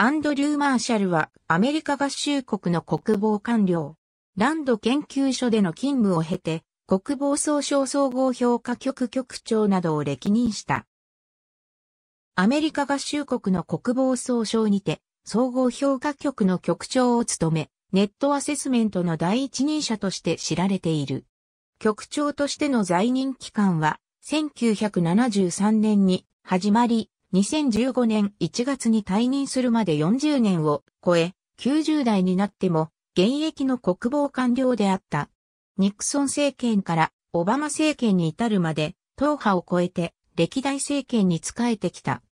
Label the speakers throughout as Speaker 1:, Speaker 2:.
Speaker 1: アンドリュー・マーシャルはアメリカ合衆国の国防官僚。ランド研究所での勤務を経て、国防総省総合評価局局長などを歴任した。アメリカ合衆国の国防総省にて、総合評価局の局長を務め、ネットアセスメントの第一人者として知られている。局長としての在任期間は、1973年に始まり、2015年1月に退任するまで40年を超え、90代になっても現役の国防官僚であった。ニクソン政権からオバマ政権に至るまで、党派を超えて歴代政権に仕えてきた。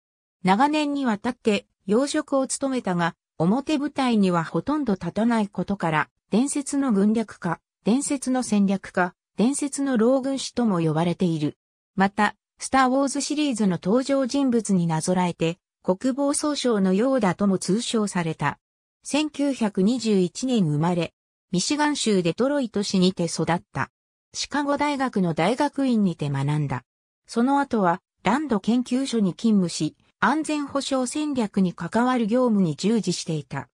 Speaker 1: 長年にわたって要職を務めたが、表舞台にはほとんど立たないことから、伝説の軍略家、伝説の戦略家、伝説の老軍師とも呼ばれている。また、スター・ウォーズシリーズの登場人物になぞらえて、国防総省のようだとも通称された。1921年生まれ、ミシガン州デトロイト市にて育った。シカゴ大学の大学院にて学んだ。その後は、ランド研究所に勤務し、安全保障戦略に関わる業務に従事していた。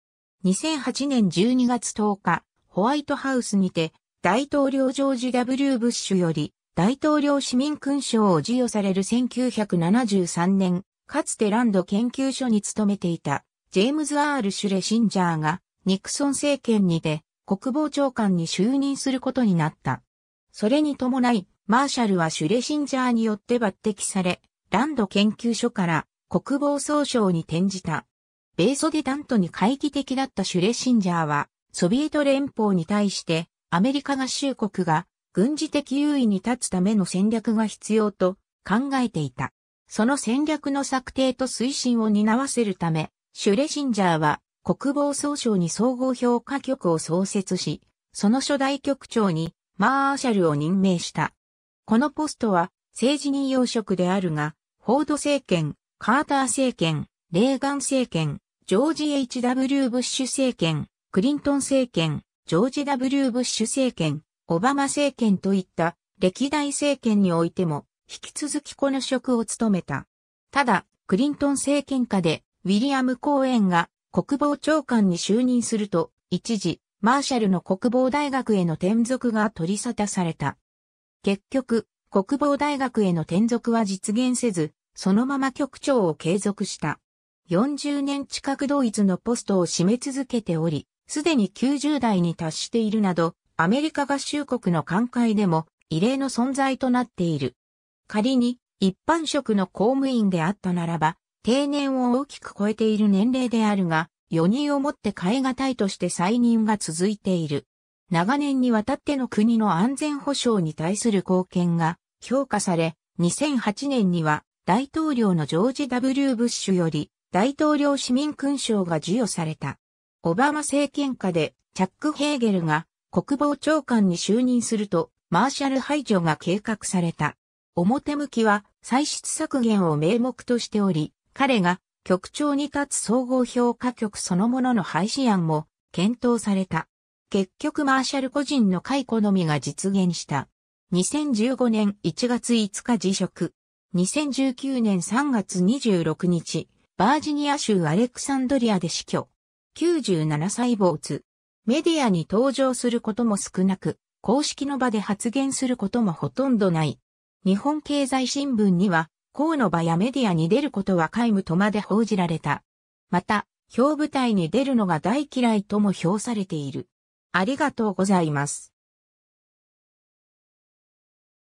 Speaker 1: 2008年12月10日、ホワイトハウスにて、大統領ジョージ・ W・ ブッシュより、大統領市民勲章を授与される1973年、かつてランド研究所に勤めていた、ジェームズ・アール・シュレシンジャーが、ニクソン政権にて、国防長官に就任することになった。それに伴い、マーシャルはシュレシンジャーによって抜擢され、ランド研究所から国防総省に転じた。米ソディタントに懐疑的だったシュレシンジャーは、ソビエト連邦に対して、アメリカ合衆国が軍事的優位に立つための戦略が必要と考えていた。その戦略の策定と推進を担わせるため、シュレシンジャーは国防総省に総合評価局を創設し、その初代局長にマーシャルを任命した。このポストは政治任用職であるが、フォード政権、カーター政権、レーガン政権、ジョージ H.W. ブッシュ政権、クリントン政権、ジョージ W. ブッシュ政権、オバマ政権といった歴代政権においても引き続きこの職を務めた。ただ、クリントン政権下でウィリアム・コーエンが国防長官に就任すると、一時、マーシャルの国防大学への転属が取り沙汰された。結局、国防大学への転属は実現せず、そのまま局長を継続した。40年近く同一のポストを占め続けており、すでに90代に達しているなど、アメリカ合衆国の寛解でも異例の存在となっている。仮に一般職の公務員であったならば、定年を大きく超えている年齢であるが、4人をもって変え難いとして再任が続いている。長年にわたっての国の安全保障に対する貢献が評価され、2008年には大統領のジョージ・ W・ ブッシュより大統領市民勲章が授与された。オバマ政権下でチャック・ヘーゲルが国防長官に就任すると、マーシャル排除が計画された。表向きは、歳出削減を名目としており、彼が局長に立つ総合評価局そのものの廃止案も検討された。結局マーシャル個人の解雇のみが実現した。2015年1月5日辞職。2019年3月26日、バージニア州アレクサンドリアで死去。97歳没。メディアに登場することも少なく、公式の場で発言することもほとんどない。日本経済新聞には、河の場やメディアに出ることは皆無とまで報じられた。また、表舞台に出るのが大嫌いとも評されている。ありがとうございます。